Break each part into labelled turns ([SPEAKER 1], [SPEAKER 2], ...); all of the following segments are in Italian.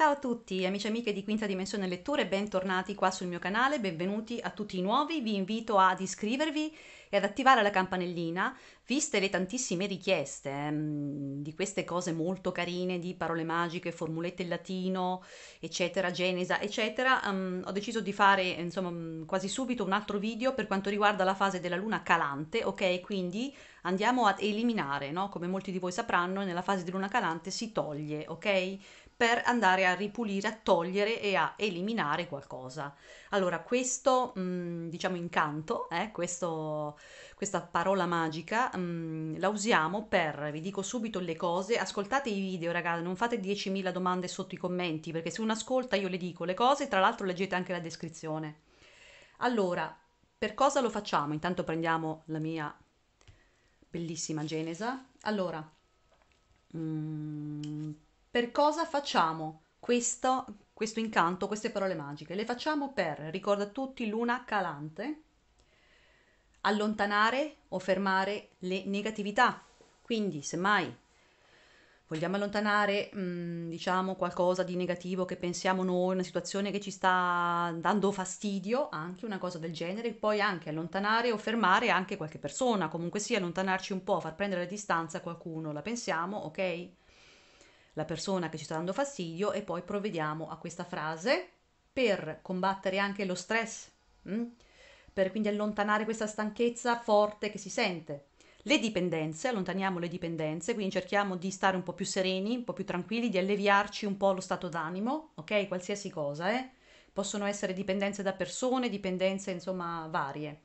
[SPEAKER 1] Ciao a tutti amici e amiche di Quinta Dimensione Letture, bentornati qua sul mio canale, benvenuti a tutti i nuovi, vi invito ad iscrivervi e ad attivare la campanellina, viste le tantissime richieste eh, di queste cose molto carine, di parole magiche, formulette in latino, eccetera, genesa, eccetera, um, ho deciso di fare insomma mm, quasi subito un altro video per quanto riguarda la fase della luna calante, ok? Quindi andiamo ad eliminare, no? Come molti di voi sapranno, nella fase di luna calante si toglie, ok? per andare a ripulire, a togliere e a eliminare qualcosa. Allora, questo, mh, mm, diciamo, incanto, eh, questo, questa parola magica, mh, mm, la usiamo per, vi dico subito le cose, ascoltate i video, ragazzi, non fate 10.000 domande sotto i commenti, perché se uno ascolta io le dico le cose, tra l'altro leggete anche la descrizione. Allora, per cosa lo facciamo? Intanto prendiamo la mia bellissima Genesa. Allora, mh, mm, per cosa facciamo questo, questo incanto, queste parole magiche? Le facciamo per, ricorda tutti, luna calante, allontanare o fermare le negatività. Quindi, semmai vogliamo allontanare, mh, mm, diciamo, qualcosa di negativo che pensiamo noi, una situazione che ci sta dando fastidio, anche una cosa del genere, poi anche allontanare o fermare anche qualche persona, comunque sì, allontanarci un po', far prendere la distanza a qualcuno, la pensiamo, ok? la persona che ci sta dando fastidio e poi provvediamo a questa frase per combattere anche lo stress, mh? Mm? per quindi allontanare questa stanchezza forte che si sente. Le dipendenze, allontaniamo le dipendenze, quindi cerchiamo di stare un po' più sereni, un po' più tranquilli, di alleviarci un po' lo stato d'animo, ok? Qualsiasi cosa, eh? Possono essere dipendenze da persone, dipendenze insomma varie.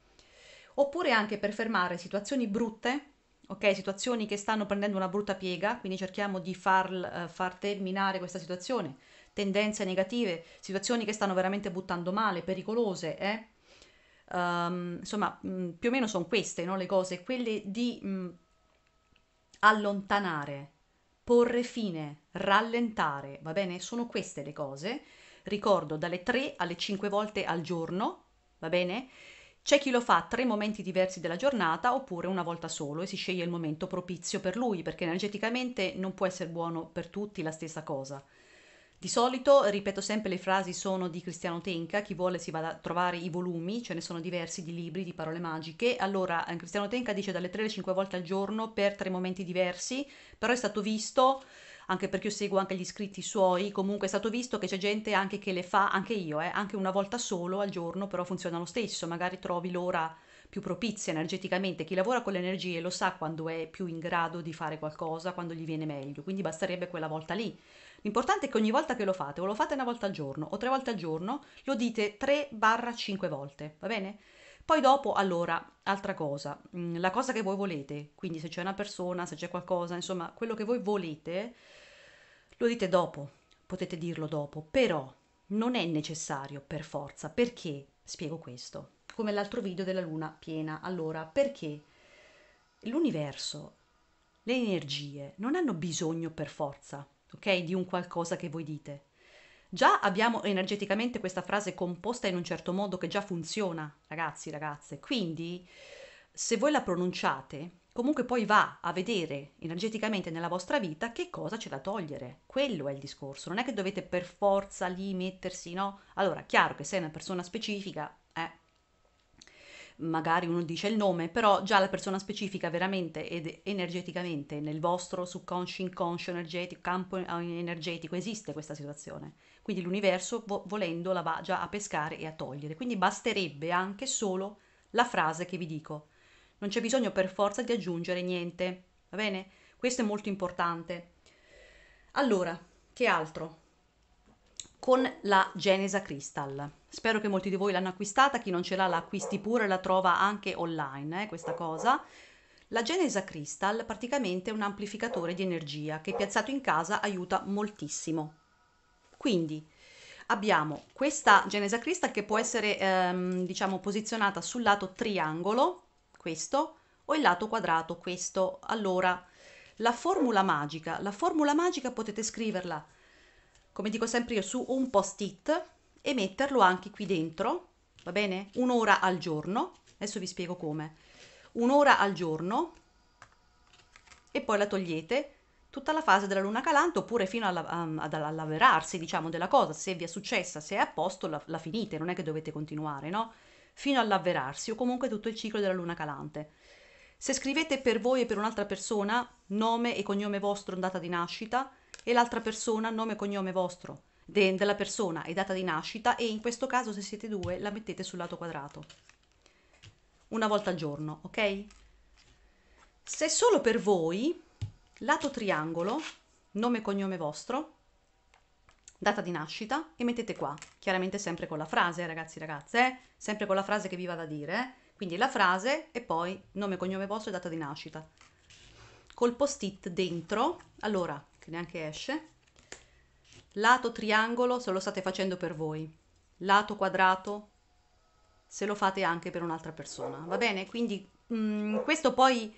[SPEAKER 1] Oppure anche per fermare situazioni brutte ok? Situazioni che stanno prendendo una brutta piega, quindi cerchiamo di far, eh, far terminare questa situazione. Tendenze negative, situazioni che stanno veramente buttando male, pericolose, eh? Um, insomma, mm, più o meno sono queste no, le cose, quelle di mh, mm, allontanare, porre fine, rallentare, va bene? Sono queste le cose, ricordo, dalle 3 alle 5 volte al giorno, va bene? C'è chi lo fa tre momenti diversi della giornata oppure una volta solo e si sceglie il momento propizio per lui perché energeticamente non può essere buono per tutti la stessa cosa. Di solito, ripeto sempre, le frasi sono di Cristiano Tenka, chi vuole si vada a trovare i volumi, ce ne sono diversi di libri, di parole magiche. Allora, eh, Cristiano Tenka dice dalle 3 alle 5 volte al giorno per tre momenti diversi, però è stato visto anche perché io seguo anche gli iscritti suoi, comunque è stato visto che c'è gente anche che le fa, anche io, eh, anche una volta solo al giorno, però funziona lo stesso, magari trovi l'ora più propizia energeticamente, chi lavora con le energie lo sa quando è più in grado di fare qualcosa, quando gli viene meglio, quindi basterebbe quella volta lì. L'importante è che ogni volta che lo fate, o lo fate una volta al giorno o tre volte al giorno, lo dite 3-5 volte, va bene? Poi dopo, allora, altra cosa, mm, la cosa che voi volete, quindi se c'è una persona, se c'è qualcosa, insomma, quello che voi volete, lo dite dopo potete dirlo dopo però non è necessario per forza perché spiego questo come l'altro video della luna piena allora perché l'universo le energie non hanno bisogno per forza ok di un qualcosa che voi dite Già abbiamo energeticamente questa frase composta in un certo modo che già funziona, ragazzi, ragazze. Quindi, se voi la pronunciate, comunque poi va a vedere energeticamente nella vostra vita che cosa c'è da togliere. Quello è il discorso, non è che dovete per forza lì mettersi, no? Allora, chiaro che se è una persona specifica, eh, magari uno dice il nome, però già la persona specifica veramente ed energeticamente nel vostro subconscio, inconscio energetico, campo eh, energetico esiste questa situazione. Quindi l'universo volendo la va già a pescare e a togliere. Quindi basterebbe anche solo la frase che vi dico non c'è bisogno per forza di aggiungere niente, va bene? Questo è molto importante. Allora, che altro? Con la Genesa Crystal. Spero che molti di voi l'hanno acquistata, chi non ce l'ha la acquisti pure, la trova anche online, eh, questa cosa. La Genesa Crystal praticamente è un amplificatore di energia che piazzato in casa aiuta moltissimo. Quindi abbiamo questa Genesa Crystal che può essere ehm, diciamo posizionata sul lato triangolo questo o il lato quadrato questo. Allora, la formula magica, la formula magica potete scriverla, come dico sempre io, su un post-it e metterlo anche qui dentro, va bene? Un'ora al giorno, adesso vi spiego come. Un'ora al giorno e poi la togliete tutta la fase della luna calante oppure fino alla, um, ad allaverarsi diciamo della cosa se vi è successa se è a posto la, la finite non è che dovete continuare no fino all'avverarsi o comunque tutto il ciclo della luna calante. Se scrivete per voi e per un'altra persona, nome e cognome vostro, data di nascita, e l'altra persona, nome e cognome vostro, de- della persona e data di nascita, e in questo caso se siete due la mettete sul lato quadrato. Una volta al giorno, ok? Se solo per voi, lato triangolo, nome e cognome vostro, data di nascita e mettete qua, chiaramente sempre con la frase eh, ragazzi e ragazze, eh? sempre con la frase che vi vada a dire, eh? quindi la frase e poi nome, cognome vostro e data di nascita. Col post-it dentro, allora, che neanche esce, lato triangolo se lo state facendo per voi, lato quadrato se lo fate anche per un'altra persona, va bene? Quindi mh, mm, questo poi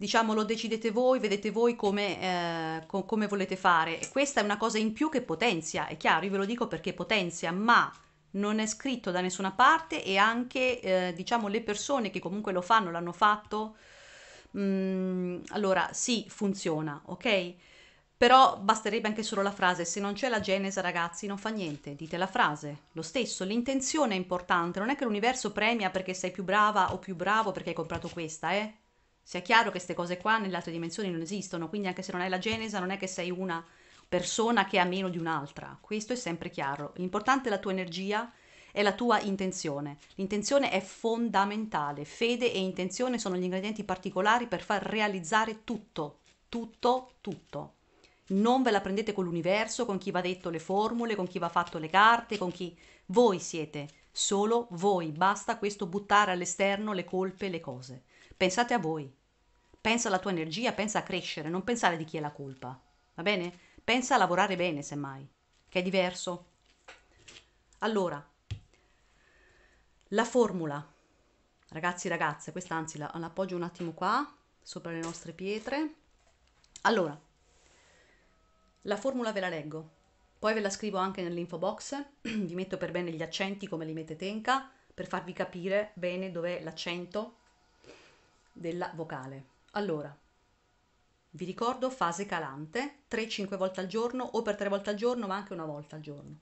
[SPEAKER 1] diciamo lo decidete voi, vedete voi come, eh, co- come volete fare. E questa è una cosa in più che potenzia, è chiaro, io ve lo dico perché potenzia, ma non è scritto da nessuna parte e anche eh, diciamo le persone che comunque lo fanno, l'hanno fatto, mh, mm, allora sì, funziona, ok? Però basterebbe anche solo la frase, se non c'è la genesi ragazzi non fa niente, dite la frase. Lo stesso, l'intenzione è importante, non è che l'universo premia perché sei più brava o più bravo perché hai comprato questa, eh? Sia chiaro che queste cose qua nelle altre dimensioni non esistono, quindi anche se non hai la genesa non è che sei una persona che ha meno di un'altra, questo è sempre chiaro. L'importante è la tua energia, e la tua intenzione. L'intenzione è fondamentale, fede e intenzione sono gli ingredienti particolari per far realizzare tutto, tutto, tutto. Non ve la prendete con l'universo, con chi va detto le formule, con chi va fatto le carte, con chi voi siete, solo voi, basta questo buttare all'esterno le colpe, le cose. Pensate a voi. Pensa alla tua energia, pensa a crescere, non pensare di chi è la colpa, va bene? Pensa a lavorare bene, semmai, che è diverso. Allora, la formula, ragazzi e ragazze, questa anzi la, la appoggio un attimo qua, sopra le nostre pietre. Allora, la formula ve la leggo, poi ve la scrivo anche nell'info box, vi metto per bene gli accenti come li mette Tenka, per farvi capire bene dov'è l'accento della vocale. Allora, vi ricordo fase calante, 3-5 volte al giorno o per 3 volte al giorno, ma anche una volta al giorno.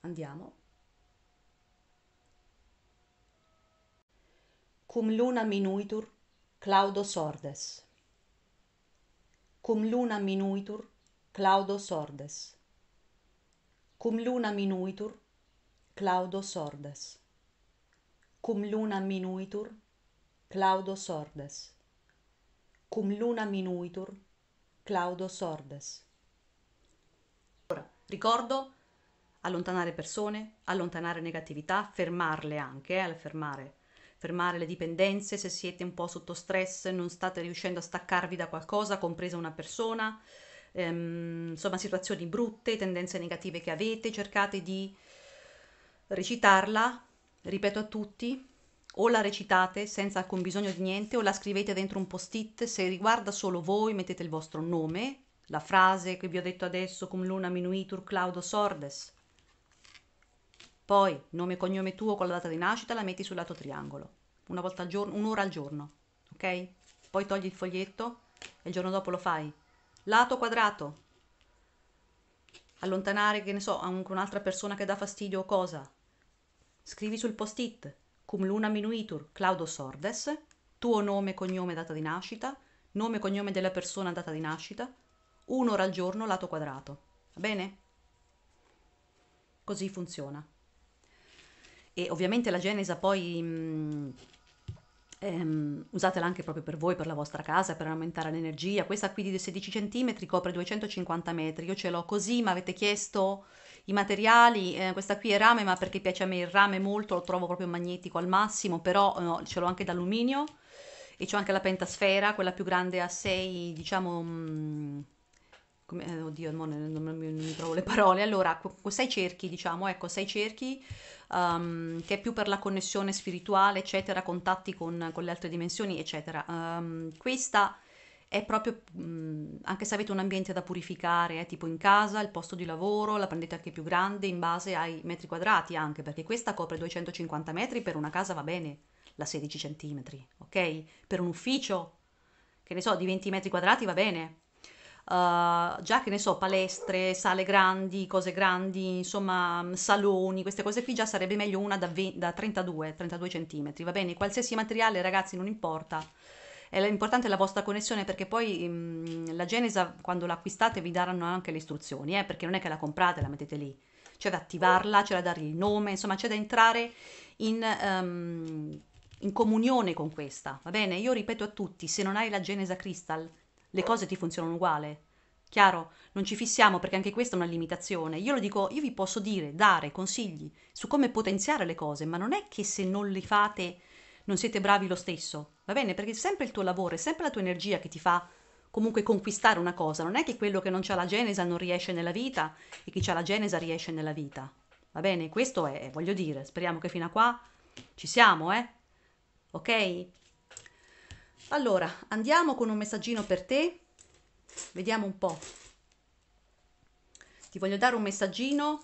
[SPEAKER 1] Andiamo. Cum luna minuitur Claudo Sordes. Cum luna minuitur Claudo Sordes. Cum luna minuitur Claudo Sordes. Cum luna minuitur Claudo Sordes. Cum luna minuitur, Claudo Sordes. Ora, ricordo allontanare persone, allontanare negatività, fermarle anche, eh, fermare. fermare le dipendenze se siete un po' sotto stress, non state riuscendo a staccarvi da qualcosa, compresa una persona, ehm, insomma situazioni brutte, tendenze negative che avete, cercate di recitarla, ripeto a tutti, o la recitate senza alcun bisogno di niente o la scrivete dentro un post-it, se riguarda solo voi mettete il vostro nome, la frase che vi ho detto adesso cum luna minuitur claudo sordes. Poi nome e cognome tuo con la data di nascita la metti sul lato triangolo, una volta al giorno, un'ora al giorno, ok? Poi togli il foglietto e il giorno dopo lo fai. Lato quadrato. Allontanare, che ne so, anche un'altra persona che dà fastidio o cosa. Scrivi sul post-it cum luna minuitur Claudio Sordes, tuo nome, cognome, data di nascita, nome, e cognome della persona, data di nascita, un'ora al giorno, lato quadrato. Va bene? Così funziona. E ovviamente la Genesa poi... Mh, Um, ehm, usatela anche proprio per voi, per la vostra casa, per aumentare l'energia. Questa qui di 16 cm copre 250 metri. Io ce l'ho così, ma avete chiesto i materiali, eh, questa qui è rame ma perché piace a me il rame molto, lo trovo proprio magnetico al massimo, però eh, no, ce l'ho anche d'alluminio e c'ho anche la pentasfera, quella più grande a 6, diciamo... Mh, mm, come, eh, oddio, non, non, non, mi trovo le parole. Allora, con sei cerchi, diciamo, ecco, sei cerchi, um, che è più per la connessione spirituale, eccetera, contatti con, con le altre dimensioni, eccetera. Um, questa è proprio, mhmm, anche se avete un ambiente da purificare, eh, tipo in casa, il posto di lavoro, la prendete anche più grande in base ai metri quadrati anche, perché questa copre 250 metri, per una casa va bene la 16 centimetri, ok? Per un ufficio, che ne so, di 20 metri quadrati va bene. Uh, già che ne so, palestre, sale grandi, cose grandi, insomma, mm, saloni, queste cose qui già sarebbe meglio una da, 20, da 32, 32 centimetri, va bene? Qualsiasi materiale, ragazzi, non importa è importante la vostra connessione perché poi mh, mm, la Genesa quando l'acquistate vi daranno anche le istruzioni, eh, perché non è che la comprate, la mettete lì, c'è da attivarla, c'è da dargli il nome, insomma c'è da entrare in, um, in comunione con questa, va bene? Io ripeto a tutti, se non hai la Genesa Crystal, le cose ti funzionano uguale, Chiaro? Non ci fissiamo perché anche questa è una limitazione. Io lo dico, io vi posso dire, dare consigli su come potenziare le cose, ma non è che se non li fate non siete bravi lo stesso va bene? Perché è sempre il tuo lavoro, è sempre la tua energia che ti fa comunque conquistare una cosa, non è che quello che non ha la Genesa non riesce nella vita e chi ha la Genesa riesce nella vita, va bene? Questo è, voglio dire, speriamo che fino a qua ci siamo, eh? Ok? Allora, andiamo con un messaggino per te, vediamo un po'. Ti voglio dare un messaggino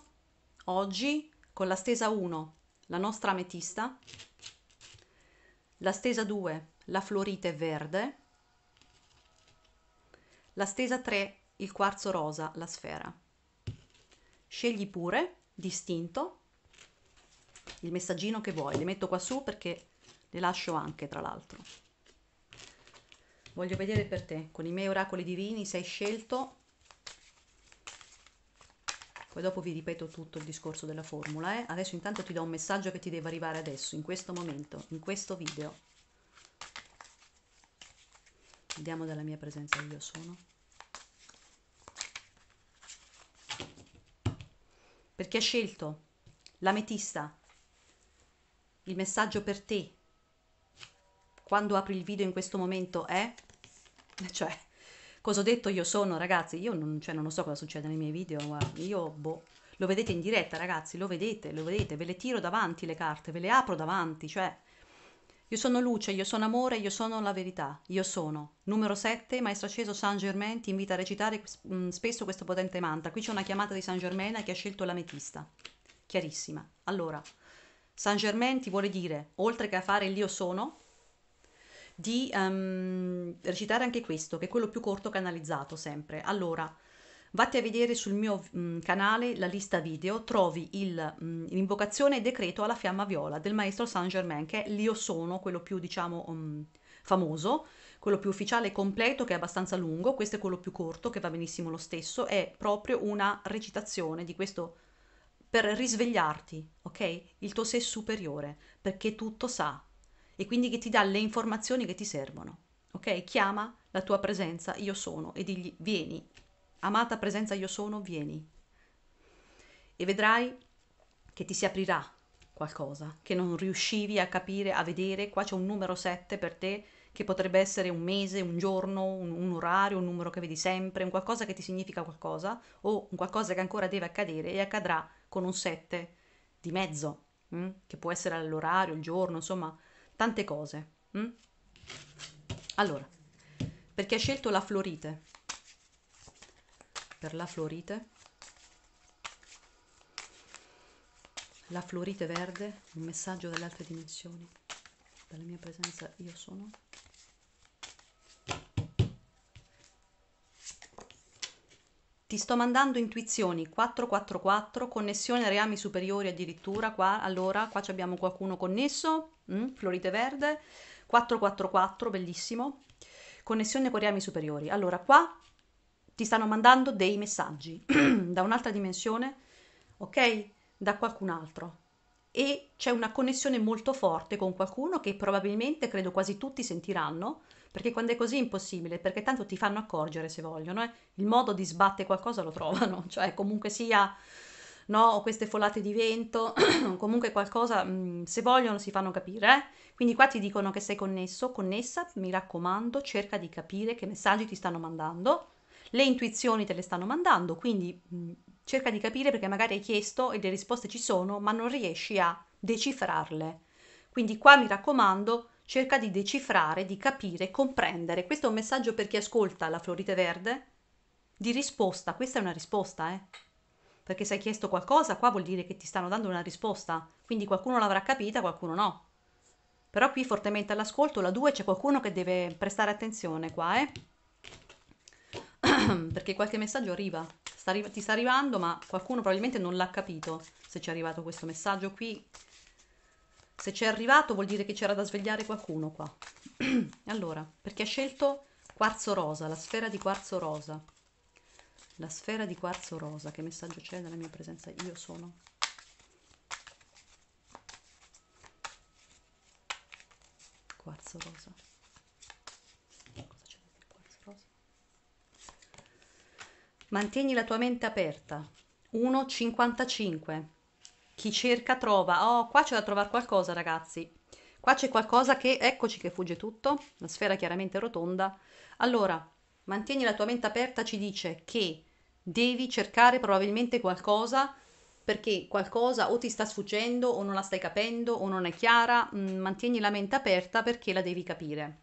[SPEAKER 1] oggi con la stesa 1, la nostra ametista, la stesa 2, la florite verde, la stesa 3, il quarzo rosa, la sfera. Scegli pure, distinto, il messaggino che vuoi. Le metto qua su perché le lascio anche, tra l'altro. Voglio vedere per te, con i miei oracoli divini, se hai scelto. Poi dopo vi ripeto tutto il discorso della formula. Eh? Adesso intanto ti do un messaggio che ti deve arrivare adesso, in questo momento, in questo video diamo della mia presenza io sono. Perché ha scelto l'ametista, il messaggio per te quando apri il video in questo momento è, cioè, cosa ho detto io sono ragazzi, io non, cioè, non lo so cosa succede nei miei video, guarda, io boh, lo vedete in diretta ragazzi, lo vedete, lo vedete, ve le tiro davanti le carte, ve le apro davanti, cioè io sono luce, io sono amore, io sono la verità, io sono. Numero 7, Maestro Acceso Saint Germain ti invita a recitare mm, spesso questo potente mantra. Qui c'è una chiamata di Saint Germain che ha scelto l'ametista. Chiarissima. Allora, Saint Germain ti vuole dire, oltre che a fare il io sono, di um, recitare anche questo, che è quello più corto canalizzato sempre. Allora, Vatti a vedere sul mio mh, canale la lista video, trovi il, mh, l'invocazione decreto alla fiamma viola del maestro Saint Germain, che è l'Io sono, quello più diciamo mh, famoso, quello più ufficiale e completo che è abbastanza lungo, questo è quello più corto che va benissimo lo stesso, è proprio una recitazione di questo per risvegliarti, ok? Il tuo sé superiore, perché tutto sa e quindi che ti dà le informazioni che ti servono, ok? Chiama la tua presenza, io sono, e digli vieni, amata presenza io sono, vieni. E vedrai che ti si aprirà qualcosa che non riuscivi a capire, a vedere. Qua c'è un numero 7 per te che potrebbe essere un mese, un giorno, un, un, orario, un numero che vedi sempre, un qualcosa che ti significa qualcosa o un qualcosa che ancora deve accadere e accadrà con un 7 di mezzo, mh? Mm? che può essere l'orario, il giorno, insomma, tante cose. Mh? Mm? Allora, perché ha scelto la Florite? per la florite la florite verde un messaggio delle altre dimensioni dalla mia presenza io sono Ti sto mandando intuizioni 444, connessione a reami superiori addirittura. Qua, allora, qua abbiamo qualcuno connesso, mm, Florite Verde, 444, bellissimo. Connessione con reami superiori. Allora, qua ti stanno mandando dei messaggi da un'altra dimensione, ok? Da qualcun altro. E c'è una connessione molto forte con qualcuno che probabilmente credo quasi tutti sentiranno, perché quando è così è impossibile, perché tanto ti fanno accorgere se vogliono, eh? il modo di sbattere qualcosa lo trovano, cioè comunque sia no, o queste folate di vento, comunque qualcosa, mm, se vogliono si fanno capire. Eh? Quindi qua ti dicono che sei connesso, connessa, mi raccomando, cerca di capire che messaggi ti stanno mandando le intuizioni te le stanno mandando, quindi mm, cerca di capire perché magari hai chiesto e le risposte ci sono, ma non riesci a decifrarle. Quindi qua mi raccomando, cerca di decifrare, di capire, comprendere. Questo è un messaggio per chi ascolta la Florite Verde di risposta, questa è una risposta, eh. Perché se hai chiesto qualcosa, qua vuol dire che ti stanno dando una risposta, quindi qualcuno l'avrà capita, qualcuno no. Però qui fortemente all'ascolto, la 2 c'è qualcuno che deve prestare attenzione qua, eh. perché qualche messaggio arriva, sta arri ti sta arrivando, ma qualcuno probabilmente non l'ha capito se ci è arrivato questo messaggio qui. Se ci è arrivato vuol dire che c'era da svegliare qualcuno qua. allora, perché ha scelto quarzo rosa, la sfera di quarzo rosa. La sfera di quarzo rosa, che messaggio c'è nella mia presenza? Io sono. Quarzo rosa. Mantieni la tua mente aperta. 1.55. Chi cerca trova. Oh, qua c'è da trovare qualcosa, ragazzi. Qua c'è qualcosa che, eccoci che fugge tutto, la sfera chiaramente rotonda. Allora, mantieni la tua mente aperta ci dice che devi cercare probabilmente qualcosa perché qualcosa o ti sta sfuggendo o non la stai capendo o non è chiara, mm, mantieni la mente aperta perché la devi capire.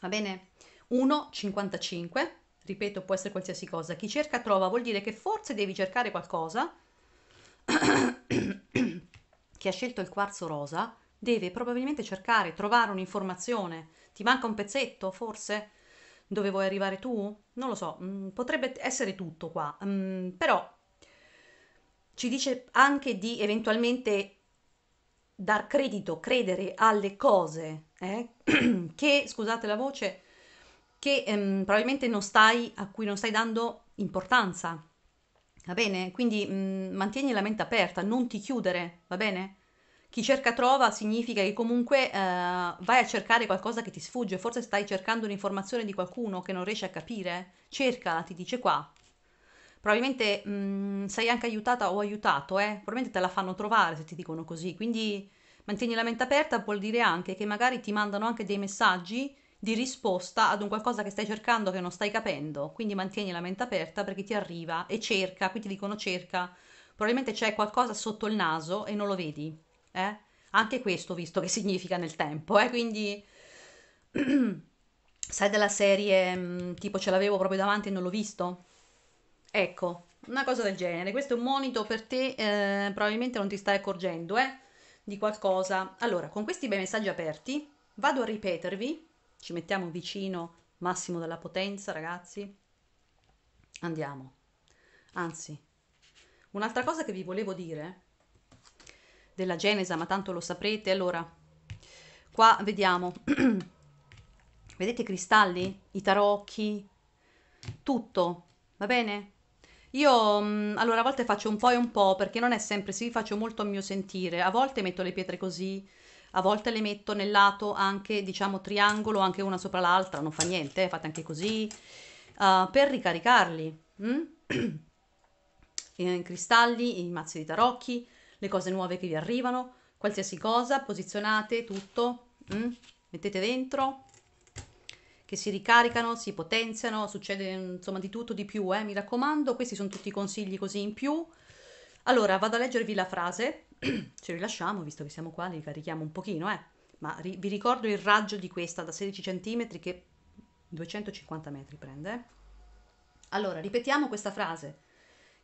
[SPEAKER 1] Va bene? 1.55 ripeto, può essere qualsiasi cosa. Chi cerca trova vuol dire che forse devi cercare qualcosa. Chi ha scelto il quarzo rosa deve probabilmente cercare, trovare un'informazione. Ti manca un pezzetto, forse? Dove vuoi arrivare tu? Non lo so, mm, potrebbe essere tutto qua. Mm, però ci dice anche di eventualmente dar credito, credere alle cose eh? che, scusate la voce, che ehm, probabilmente non stai, a cui non stai dando importanza. Va bene? Quindi mh, mm, mantieni la mente aperta, non ti chiudere, va bene? Chi cerca trova significa che comunque eh, vai a cercare qualcosa che ti sfugge, forse stai cercando un'informazione di qualcuno che non riesci a capire, cercala, ti dice qua. Probabilmente mh, mm, sei anche aiutata o aiutato, eh? probabilmente te la fanno trovare se ti dicono così, quindi mantieni la mente aperta vuol dire anche che magari ti mandano anche dei messaggi di risposta ad un qualcosa che stai cercando che non stai capendo, quindi mantieni la mente aperta perché ti arriva e cerca, qui ti dicono cerca, probabilmente c'è qualcosa sotto il naso e non lo vedi, eh? Anche questo visto che significa nel tempo, eh? Quindi sai della serie mm, tipo ce l'avevo proprio davanti e non l'ho visto? Ecco, una cosa del genere. Questo è un monito per te, eh, probabilmente non ti stai accorgendo, eh? Di qualcosa. Allora, con questi bei messaggi aperti, vado a ripetervi ci mettiamo vicino, massimo della potenza, ragazzi. Andiamo. Anzi, un'altra cosa che vi volevo dire della Genesa, ma tanto lo saprete. Allora, qua vediamo. Vedete i cristalli? I tarocchi? Tutto, va bene? Io mm, allora a volte faccio un po' e un po' perché non è sempre, sì, faccio molto a mio sentire, a volte metto le pietre così, a volte le metto nel lato anche diciamo triangolo, anche una sopra l'altra, non fa niente, eh, fate anche così, uh, per ricaricarli. Mm? I cristalli, i mazzi di tarocchi, le cose nuove che vi arrivano, qualsiasi cosa, posizionate tutto, mm? mettete dentro, che si ricaricano, si potenziano, succede insomma di tutto di più, eh? mi raccomando, questi sono tutti i consigli così in più. Allora, vado a leggervi la frase ci rilasciamo, visto che siamo qua, li carichiamo un pochino, eh. Ma ri- vi ricordo il raggio di questa da 16 cm che 250 metri prende. Allora, ripetiamo questa frase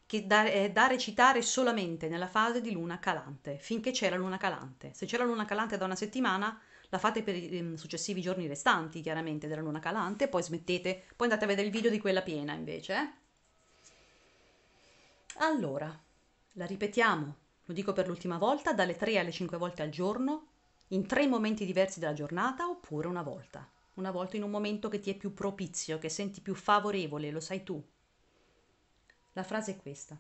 [SPEAKER 1] che da, è da recitare solamente nella fase di luna calante, finché c'è la luna calante. Se c'è la luna calante da una settimana, la fate per i ehm, successivi giorni restanti, chiaramente, della luna calante, poi smettete, poi andate a vedere il video di quella piena invece. Eh? Allora, la ripetiamo lo dico per l'ultima volta, dalle 3 alle 5 volte al giorno, in tre momenti diversi della giornata oppure una volta. Una volta in un momento che ti è più propizio, che senti più favorevole, lo sai tu. La frase è questa.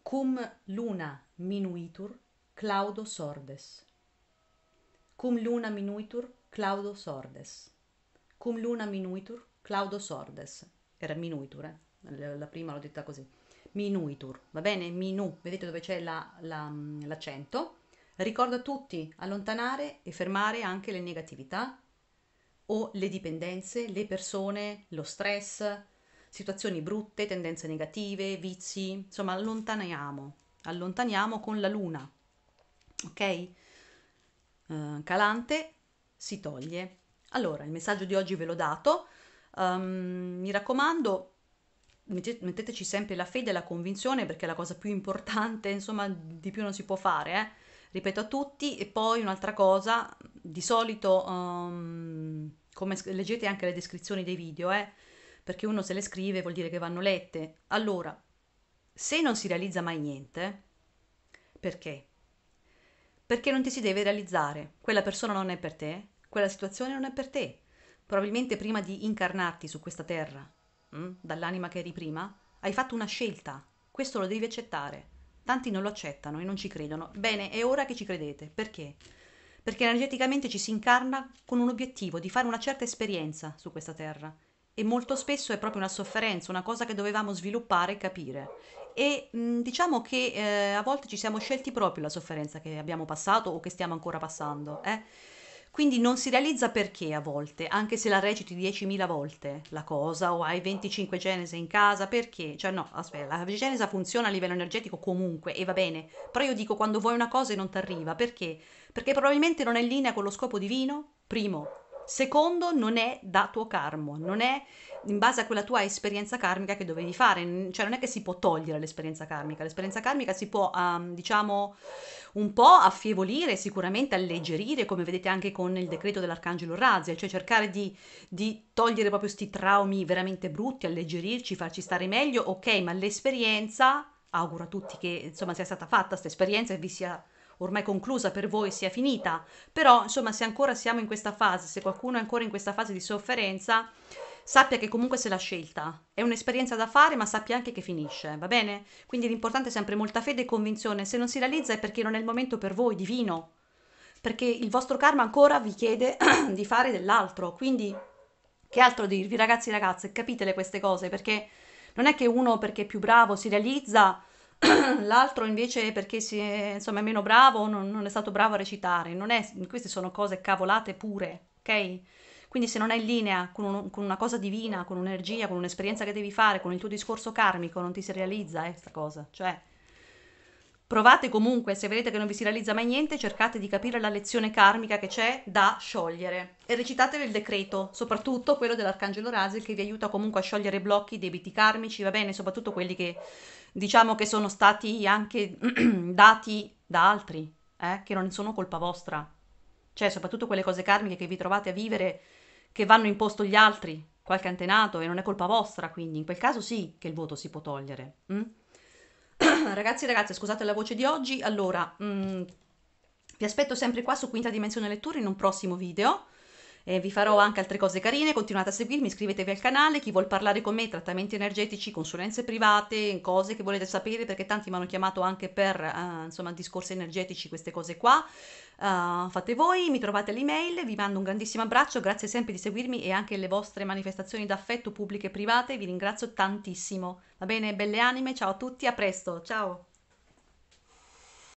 [SPEAKER 1] Cum luna minuitur, Claudo sordes. Cum luna minuitur, Claudo sordes. Cum luna minuitur, Claudo sordes. Era minuitur, eh? La prima l'ho detta così. Minuitur, va bene? Minu, vedete dove c'è la, la, l'accento? Ricordo a tutti allontanare e fermare anche le negatività o le dipendenze, le persone, lo stress, situazioni brutte, tendenze negative, vizi, insomma allontaniamo, allontaniamo con la luna, ok? Uh, calante si toglie. Allora, il messaggio di oggi ve l'ho dato, um, mi raccomando metteteci sempre la fede e la convinzione perché è la cosa più importante, insomma di più non si può fare, eh? ripeto a tutti. E poi un'altra cosa, di solito, um, come leggete anche le descrizioni dei video, eh? perché uno se le scrive vuol dire che vanno lette. Allora, se non si realizza mai niente, perché? Perché non ti si deve realizzare, quella persona non è per te, quella situazione non è per te. Probabilmente prima di incarnarti su questa terra Mm? dall'anima che eri prima? Hai fatto una scelta, questo lo devi accettare. Tanti non lo accettano e non ci credono. Bene, è ora che ci credete. Perché? Perché energeticamente ci si incarna con un obiettivo di fare una certa esperienza su questa terra. E molto spesso è proprio una sofferenza, una cosa che dovevamo sviluppare e capire. E mh, mm, diciamo che eh, a volte ci siamo scelti proprio la sofferenza che abbiamo passato o che stiamo ancora passando. Eh? Quindi non si realizza perché a volte, anche se la reciti 10.000 volte la cosa, o hai 25 genesi in casa, perché? Cioè no, aspetta, la genesi funziona a livello energetico comunque e va bene, però io dico quando vuoi una cosa e non ti arriva, perché? Perché probabilmente non è in linea con lo scopo divino, primo, Secondo, non è da tuo karma, non è in base a quella tua esperienza karmica che dovevi fare, cioè non è che si può togliere l'esperienza karmica, l'esperienza karmica si può, um, diciamo, un po' affievolire, sicuramente alleggerire, come vedete anche con il decreto dell'Arcangelo Raziel, cioè cercare di, di togliere proprio questi traumi veramente brutti, alleggerirci, farci stare meglio, ok, ma l'esperienza, auguro a tutti che insomma sia stata fatta questa esperienza e vi sia ormai conclusa per voi sia finita, però insomma se ancora siamo in questa fase, se qualcuno è ancora in questa fase di sofferenza, sappia che comunque se l'ha scelta, è un'esperienza da fare ma sappia anche che finisce, va bene? Quindi l'importante è sempre molta fede e convinzione, se non si realizza è perché non è il momento per voi, divino, perché il vostro karma ancora vi chiede di fare dell'altro, quindi che altro dirvi ragazzi e ragazze, capitele queste cose perché non è che uno perché è più bravo si realizza l'altro invece perché si è, insomma, è meno bravo, non, non, è stato bravo a recitare. Non è, queste sono cose cavolate pure, ok? Quindi se non è in linea con, un, con una cosa divina, con un'energia, con un'esperienza che devi fare, con il tuo discorso karmico, non ti si realizza questa eh, cosa. Cioè, provate comunque, se vedete che non vi si realizza mai niente, cercate di capire la lezione karmica che c'è da sciogliere. E recitatevi il decreto, soprattutto quello dell'Arcangelo Razel, che vi aiuta comunque a sciogliere blocchi, debiti karmici, va bene, soprattutto quelli che diciamo che sono stati anche dati da altri, eh, che non sono colpa vostra. Cioè, soprattutto quelle cose karmiche che vi trovate a vivere, che vanno imposto gli altri, qualche antenato, e non è colpa vostra, quindi in quel caso sì che il voto si può togliere. Mm? Ragazzi e ragazze, scusate la voce di oggi. Allora, mm, vi aspetto sempre qua su Quinta Dimensione Lettura in un prossimo video. Eh, vi farò anche altre cose carine, continuate a seguirmi, iscrivetevi al canale, chi vuol parlare con me, trattamenti energetici, consulenze private, cose che volete sapere perché tanti mi hanno chiamato anche per eh, insomma discorsi energetici, queste cose qua. Uh, fate voi, mi trovate all'email, vi mando un grandissimo abbraccio, grazie sempre di seguirmi e anche le vostre manifestazioni d'affetto pubbliche e private, vi ringrazio tantissimo. Va bene, belle anime, ciao a tutti, a presto, ciao!